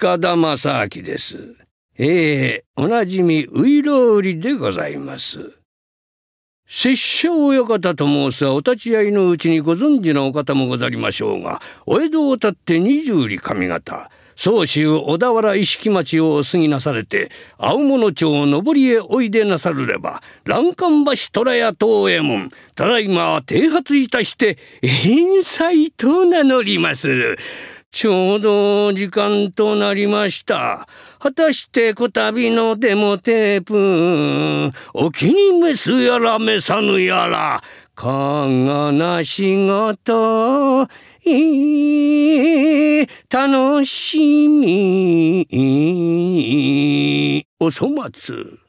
塚田正明です。ええー、おなじみ、ういろうりでございます。拙者親方と申すはお立ち会いのうちにご存知のお方もござりましょうが、お江戸を立って二十里上方、総州小田原一色町をお過ぎなされて、青物町を上りへおいでなさるれば、欄干橋虎屋東右衛門、ただいま停発いたして、返済と名乗りまする。ちょうど時間となりました。果たしてこたびのデモテープ、お気に召すやら召さぬやら、かがな仕事、いい楽しみ、お粗末。